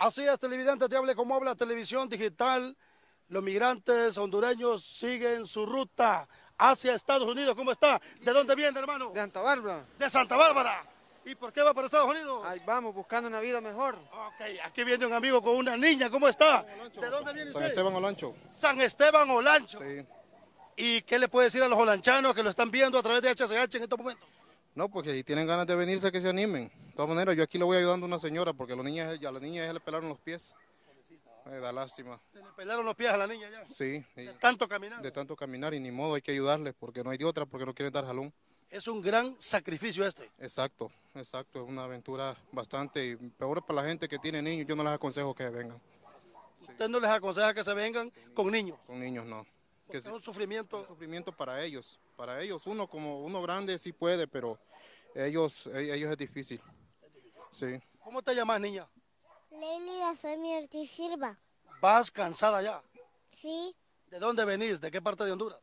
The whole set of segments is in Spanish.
Así es, televidente, te hable como habla televisión digital. Los migrantes hondureños siguen su ruta hacia Estados Unidos. ¿Cómo está? ¿De dónde viene, hermano? De Santa Bárbara. De Santa Bárbara. ¿Y por qué va para Estados Unidos? Ahí vamos, buscando una vida mejor. Ok, aquí viene un amigo con una niña. ¿Cómo está? ¿De dónde viene usted? San Esteban Olancho. San Esteban Olancho. Sí. ¿Y qué le puede decir a los olanchanos que lo están viendo a través de HCH en estos momentos? No, porque si tienen ganas de venirse, que se animen. De todas maneras, yo aquí le voy ayudando a una señora, porque a la niña, la niña ya le pelaron los pies. Me eh, da lástima. ¿Se le pelaron los pies a la niña ya? Sí. De tanto caminar. De tanto caminar y ni modo, hay que ayudarles, porque no hay de otra, porque no quieren dar jalón. Es un gran sacrificio este. Exacto, exacto. Es una aventura bastante, y peor para la gente que tiene niños, yo no les aconsejo que vengan. ¿Usted no les aconseja que se vengan con niños? Con niños no es un sufrimiento. sufrimiento para ellos, para ellos. Uno como uno grande sí puede, pero ellos, e, ellos es difícil. Sí. ¿Cómo te llamas, niña? Leila, soy mi Silva. ¿Vas cansada ya? Sí. ¿De dónde venís? ¿De qué parte de Honduras?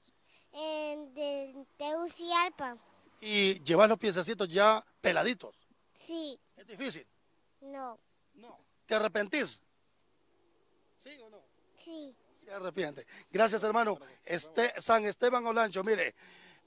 de de alpa ¿Y llevas los piececitos ya peladitos? Sí. ¿Es difícil? No. No. ¿Te arrepentís? ¿Sí o no? Sí arrepiente. Gracias, hermano. Este, San Esteban Olancho, mire,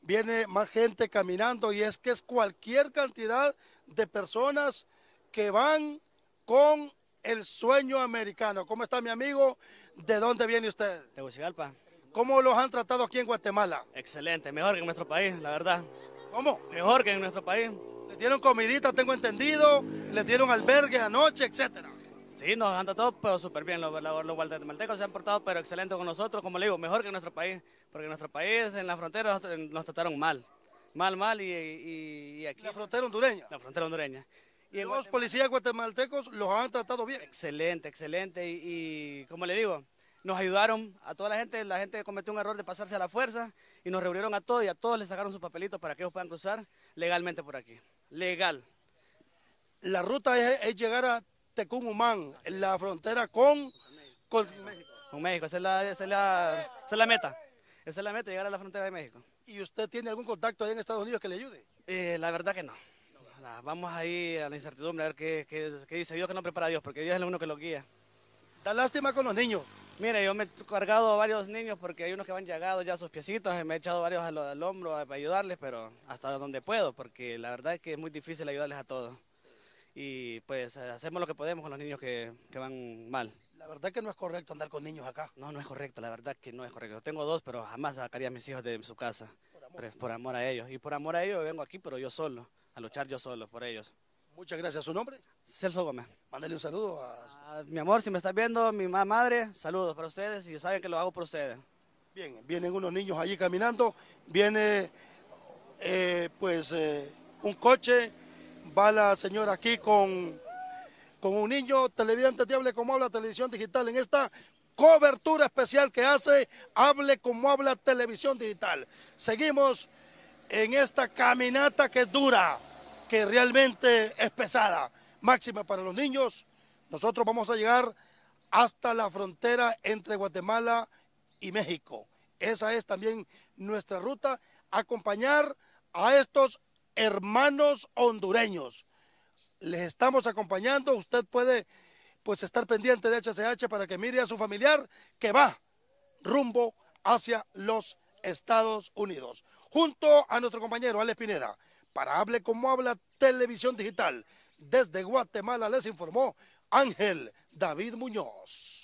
viene más gente caminando y es que es cualquier cantidad de personas que van con el sueño americano. ¿Cómo está mi amigo? ¿De dónde viene usted? Tegucigalpa. ¿Cómo los han tratado aquí en Guatemala? Excelente, mejor que en nuestro país, la verdad. ¿Cómo? Mejor que en nuestro país. Le dieron comidita, tengo entendido, le dieron albergue anoche, etcétera. Sí, nos han tratado pero súper bien. Los, guatemaltecos se han portado pero excelente con nosotros. Como le digo, mejor que nuestro país. Porque nuestro país, en la frontera, nos, trataron mal. Mal, mal. Y, aquí... La frontera hondureña. La frontera hondureña. Y los policías guatemaltecos los han tratado bien. Excelente, excelente. Y, como le digo, nos ayudaron a toda la gente. La gente cometió un error de pasarse a la fuerza y nos reunieron a todos y a todos les sacaron sus papelitos para que ellos puedan cruzar legalmente por aquí. Legal. La ruta es llegar a Tecumumán, en la frontera con, México. Con México, esa es, la, es la, meta. Esa es la meta, llegar a la frontera de México. ¿Y usted tiene algún contacto ahí en Estados Unidos que le ayude? Eh, la verdad que no. Vamos ahí a la incertidumbre, a ver qué, dice Dios que no prepara a Dios, porque Dios es el uno que lo guía. Da lástima con los niños. Mire, yo me he cargado a varios niños porque hay unos que van llegados ya a sus piecitos, eh, me he echado varios al, al hombro para ayudarles, pero hasta donde puedo, porque la verdad es que es muy difícil ayudarles a todos y pues hacemos lo que podemos con los niños que, que van mal. La verdad que no es correcto andar con niños acá. No, no es correcto, la verdad que no es correcto. tengo dos, pero jamás sacaría a mis hijos de su casa. Por amor, a ellos. Y por amor a ellos vengo aquí, pero yo solo, a luchar yo solo por ellos. Muchas gracias. ¿Su nombre? Celso Gómez. Mándale un saludo a... a... Ah, mi amor, si me estás viendo, mi madre, saludos para ustedes y saben que lo hago por ustedes. Bien, vienen unos niños allí caminando, viene eh, pues eh, un coche va la señora aquí con, con un niño televidente de Hable como habla televisión digital en esta cobertura especial que hace Hable como habla televisión digital. Seguimos en esta caminata que es dura, que realmente es pesada, máxima para los niños. Nosotros vamos a llegar hasta la frontera entre Guatemala y México. Esa es también nuestra ruta, acompañar a estos hermanos hondureños. Les estamos acompañando, usted puede pues estar pendiente de HCH para que mire a su familiar que va rumbo hacia los Estados Unidos. Junto a nuestro compañero Alex Pineda, para Hable como Habla Televisión Digital, desde Guatemala les informó Ángel David Muñoz.